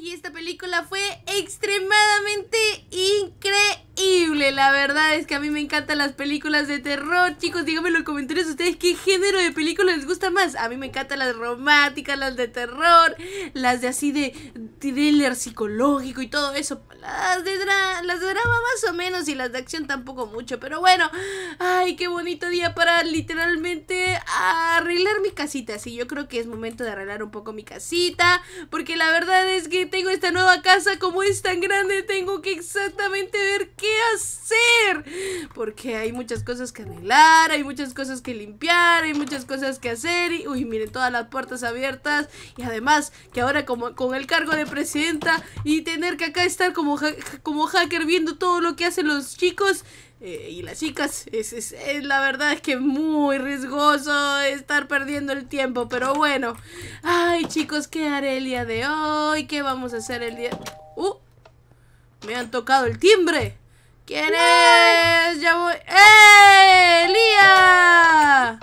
Y Esta película fue extremadamente increíble la verdad es que a mí me encantan las películas de terror, chicos. Díganme en los comentarios ustedes qué género de película les gusta más. A mí me encantan las románticas, las de terror, las de así de thriller psicológico y todo eso. Las de, las de drama más o menos y las de acción tampoco mucho. Pero bueno, ay, qué bonito día para literalmente arreglar mi casita. Sí, yo creo que es momento de arreglar un poco mi casita. Porque la verdad es que tengo esta nueva casa. Como es tan grande, tengo que exactamente ver qué hacer. Porque hay muchas cosas que anhelar hay muchas cosas que limpiar, hay muchas cosas que hacer. Y, uy, miren, todas las puertas abiertas. Y además, que ahora como, con el cargo de presidenta y tener que acá estar como, como hacker viendo todo lo que hacen los chicos. Eh, y las chicas, es, la verdad es que muy riesgoso estar perdiendo el tiempo, pero bueno. Ay, chicos, ¿qué haré el día de hoy? ¿Qué vamos a hacer el día? ¡Uh! Me han tocado el timbre. ¿Quién es? Ya voy. ¡Eh! ¡Lía!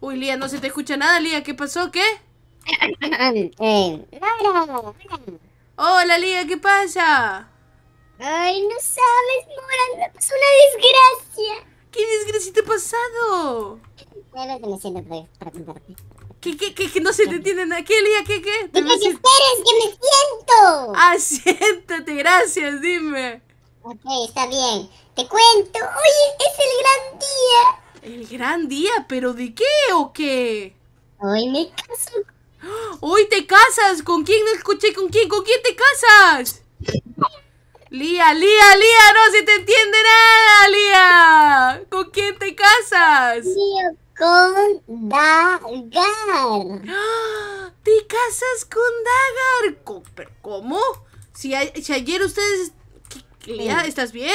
Uy, Lía, no se te escucha nada, Lía. ¿Qué pasó? ¿Qué? Hola, Lía, ¿qué pasa? Ay, no sabes, Mora, me pasó una desgracia. ¿Qué desgracia te ha pasado? que ¿Qué, qué, qué, No se te entiende nada. ¿Qué, Lía? ¿Qué, qué? lía qué qué esperes? ¡Que me siento! Ah, siéntate, gracias, dime. Ok, está bien. Te cuento. Hoy es el gran día. ¿El gran día? ¿Pero de qué o qué? Hoy me caso. Hoy te casas. ¿Con quién? No escuché. ¿Con quién? ¿Con quién te casas? Lía, Lía, Lía, no se te entiende nada, Lía. ¿Con quién te casas? con Dagar. ¡Ah! ¿Te casas con Dagar? ¿Cómo? Si, si ayer ustedes ¿estás bien?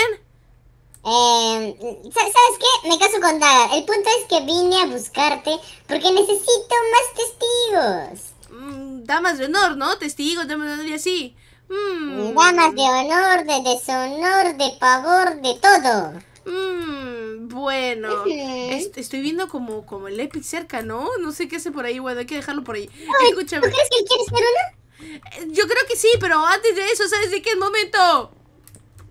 Em, ¿Sabes qué? Me caso con Dada. El punto es que vine a buscarte porque necesito más testigos. Mm, damas de honor, ¿no? Testigos, damas de honor y así. Mm. Damas de honor, de deshonor, de pavor, de todo. Mm, bueno, estoy viendo como, como el Epic cerca, ¿no? No sé qué hace por ahí, bueno, hay que dejarlo por ahí. ¿Tú crees que él quiere ser uno? Eh, yo creo que sí, pero antes de eso, ¿sabes de qué momento?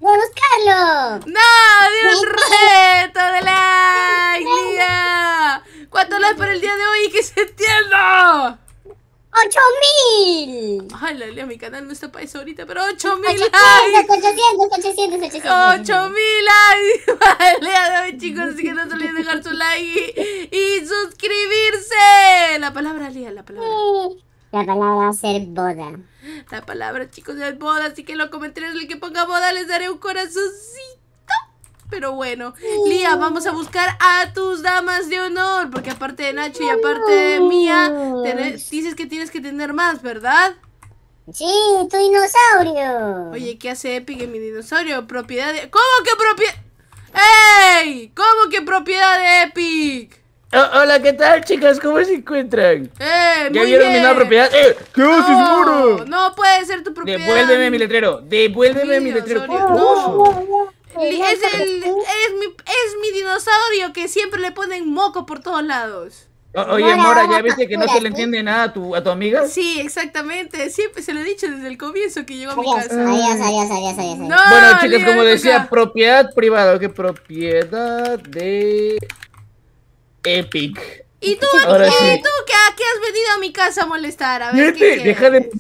¡Vamos, Carlos! ¡No! un reto de like, Lía! ¿Cuánto like para el día de hoy? ¡Que se entienda! ¡8000! Ay, Lalia! mi canal no está para eso ahorita, pero 8000 likes. 800, 800, 800. 8000 likes para el de hoy, chicos. Así que no se olviden dejar su like y, suscribirse. La palabra, Lía, la palabra. La palabra va a ser boda. La palabra, chicos, es boda, así que lo los comentarios el que ponga boda les daré un corazoncito. Pero bueno, Lía, vamos a buscar a tus damas de honor, porque aparte de Nacho y aparte de Mía, dices que tienes que tener más, ¿verdad? Sí, tu dinosaurio. Oye, ¿qué hace Epic en mi dinosaurio? Propiedad de... ¿Cómo que propiedad? ¡Ey! ¿Cómo que propiedad de Epic? Ah, hola, ¿qué tal, chicas? ¿Cómo se encuentran? Eh, vieron mi nueva propiedad? ¡Eh! ¡Qué haces, no, No puede ser tu propiedad. Devuélveme mi letrero. Devuélveme mi, letrero. Es, el, es, mi, dinosaurio que siempre le ponen moco por todos lados. oye, Mora, ¿ya viste que no se le entiende nada a tu, amiga? Sí, exactamente. Siempre se lo he dicho desde el comienzo que llegó a mi casa. Adiós, adiós, adiós, No, bueno, chicas, como decía, propiedad privada. ¿Qué Propiedad de Epic. ¿Y tú, Ahora qué que has venido a mi casa a molestar? A ver, ¿qué, quieres deja, de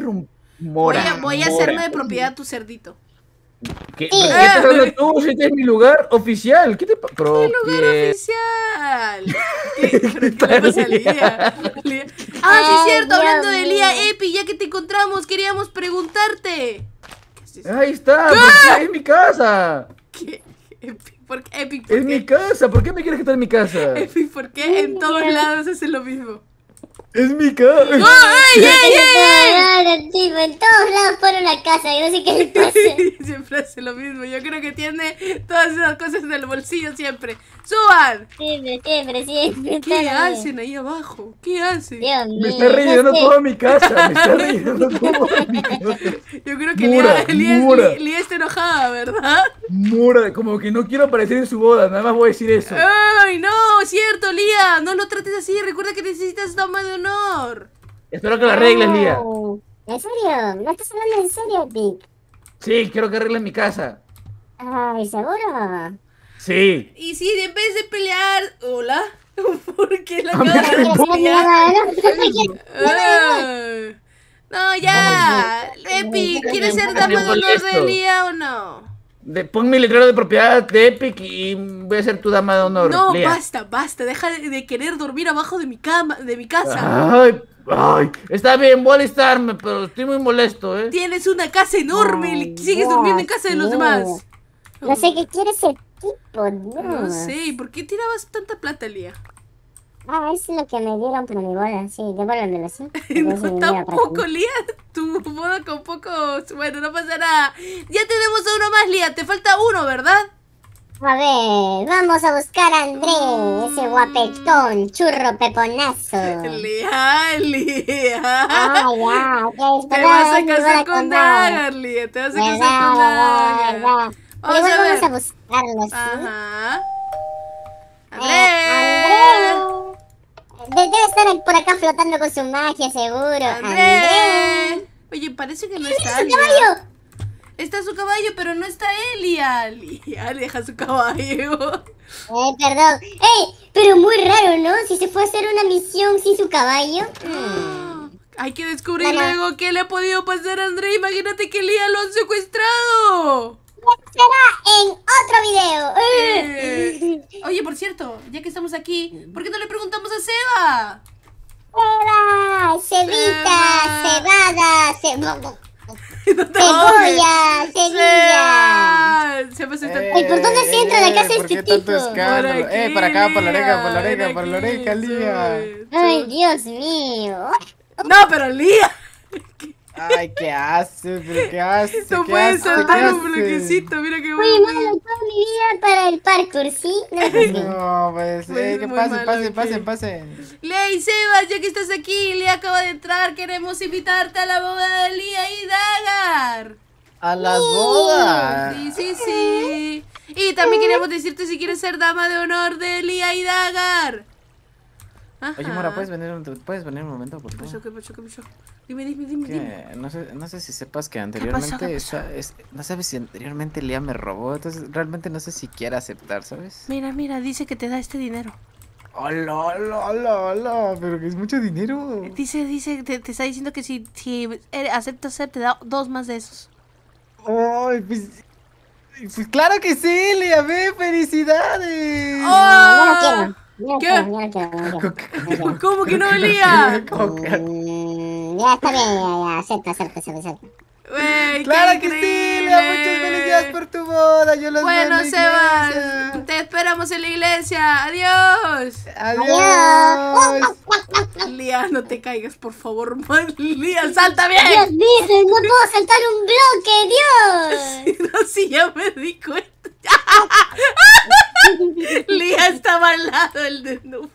romper, no. voy a, voy a hacerme de propiedad tu cerdito. ¿Qué, ah. estás tú? este es mi lugar oficial. ¿Qué te pasa? Mi lugar oficial. ¿Qué, ¿Pero qué Ah, sí, es cierto. Hablando de Lía, Epic, ya que te encontramos, queríamos preguntarte. Ahí está. ¿Qué? Es mi casa. ¿Qué? Epic? ¿por Es mi casa, ¿por qué me quieres quitar mi casa? Epic, ¿por qué en todos lados haces lo mismo? ¡Es mi casa! ¡Oh, ay ay ey! En todos lados Ponen la casa, yo no sé qué le pasa. siempre hace lo mismo. Yo creo que tiene todas esas cosas en el bolsillo siempre. ¡Suban! Siempre, siempre, siempre. ¿Qué hacen ahí abajo? ¿Qué hacen? Dios me está rellenando no sé. toda mi casa. Me está rellenando toda mi casa. Yo creo que Lía, está enojada, ¿verdad? Mura, como que no quiero aparecer en su boda. Nada más voy a decir eso. ¡Ay, no! Cierto, Lía. No lo trates así. Recuerda que necesitas tomar de un honor. Espero que lo arregles, Lía. ¿En serio? ¿No estás hablando en serio, Epic? Sí, quiero que arregles mi casa. Ay, ¿seguro? Sí. Y si en vez de pelear... Hola. ¿Por qué la cara de pelear? No, ya. Epi, ¿quieres ser dama de honor de Lía o no? pon mi letrero de propiedad de Epic y voy a ser tu dama de honor. No, basta, basta. Deja de, querer dormir abajo de mi cama, de mi casa. Ay, ay. Está bien, voy a alistarme, pero estoy muy molesto, ¿eh? Tienes una casa enorme y sigues durmiendo en casa de los demás. No sé qué quieres, ese tipo, no. No sé, ¿por qué tirabas tanta plata, Lía? Ah, es lo que me dieron por mi bola sí, devuélvemelo, ¿sí? no, tampoco, Lía, tu boda con poco... Bueno, no pasa nada. Ya tenemos a uno más, Lía, te falta uno, ¿verdad? A ver, vamos a buscar a André, ese mm. guapetón, churro peponazo. Lía, Lía. Ah, ya, Te vas a casar con Dagar, Lía, te vas a casar con Dagar. Vamos, a ver. vamos a buscarlo, ¿sí? Ajá. André. Eh, flotando con su magia, seguro. André. Oye, parece que no está. ¡Su caballo! Está su caballo, pero no está Elia. Elia, deja su caballo. Eh, perdón. ¡Ey! Pero muy raro, ¿no? Si se fue a hacer una misión sin su caballo. Hay que descubrir luego qué le ha podido pasar a André. Imagínate que Elia lo han secuestrado. Será en otro video. Eh. Oye, por cierto, ya que estamos aquí, ¿por qué no le preguntamos a Seba? ¡Cebada! ¡Cebita! ¡Cebada! ¡Cebolla! ¡Cebolla! ¿Y por dónde eh, se entra? la eh, casa de este tipo? ¡Eh, para acá, por la oreja, por la oreja, por la oreja, Lía! ¡Ay, Dios mío! ¡No, pero Lía! Ay, ¿qué haces? ¿Pero qué haces? No puede saltar un bloquecito, mira qué bueno. Muy malo toda mi vida para el parkour, ¿sí? No, pues no pues, pues, eh, que pasen, pasen, pasen, pasen. Ley, Sebas, ya que estás aquí, le acaba de entrar, queremos invitarte a la boda de Lía y Dagar. ¿A la boda? Sí, sí, sí. Y también queríamos decirte si quieres ser dama de honor de Lía y Dagar. Oye, Mora, ¿puedes venir, un, ¿puedes venir un momento, por Dime, dime, dime. dime. No, sé, si sepas que anteriormente. no sabes si anteriormente Lía me robó. Entonces, realmente no sé si quiere aceptar, ¿sabes? Mira, mira, dice que te da este dinero. Hola, hola, hola, hola, pero que es mucho dinero. Dice, dice, te, está diciendo que si, si aceptas ser, te da dos más de esos. ¡Ay, pues, pues claro que sí, Lea, ve, felicidades. Oh. ¿Qué? ¿Cómo que no olía? Mm, ya está bien, ya, ya, acepta, acepta, acepta. acepta. Wey, claro que sí, muchas felicidades por tu boda. Yo los bueno, se Sebas, te esperamos en la iglesia. Adiós. Adiós. Lía, no te caigas, por favor. Lía, salta bien. Dios mío, no puedo saltar un bloque, Dios. Sí, no, sí, ya me di cuenta. Lía estaba al lado del de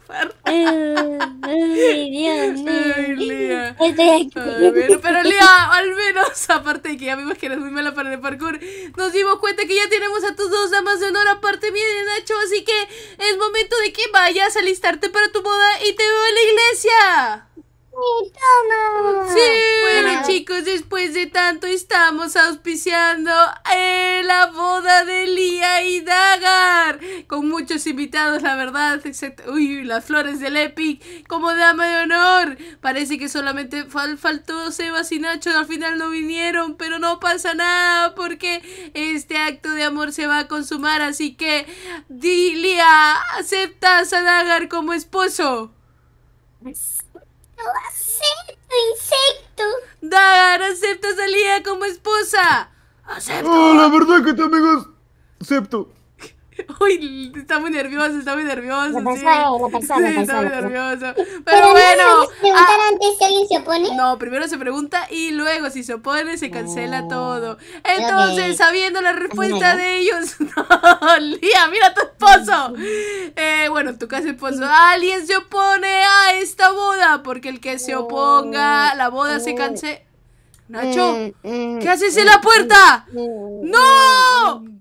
Ay, Lía. pero Lía, al menos, aparte de que ya vimos que eres muy mala para el parkour, nos dimos cuenta que ya tenemos a tus dos damas de honor aparte mía de Nacho, así que es momento de que vayas a alistarte para tu boda y te veo en la iglesia. Sí, bueno chicos, después de tanto estamos auspiciando eh, la boda de Lía y Dagar. Con muchos invitados, la verdad. Excepto, uy, las flores del Epic como dama de honor. Parece que solamente faltó Sebas y Nacho. Al final no vinieron, pero no pasa nada porque este acto de amor se va a consumar. Así que, Lía, ¿aceptas a Dagar como esposo? Sí. Pues, acepto, insecto. Dar, acepto salida como esposa. Acepto. Oh, la verdad que amigos! acepto. Uy, está muy nervioso, está muy nervioso está muy nervioso. Pero, bueno. Ah, preguntar antes si alguien se opone? No, primero se pregunta y luego si se opone se cancela oh, todo. Entonces, sabiendo la respuesta de ellos, no, Lía, mira a tu esposo. Eh, bueno, tu casa esposo. Mm. Alguien se opone a esta boda porque el que se oponga, oh, la boda se oh. cancela. Nacho, mm, mm, ¿qué haces en la puerta? ¡No!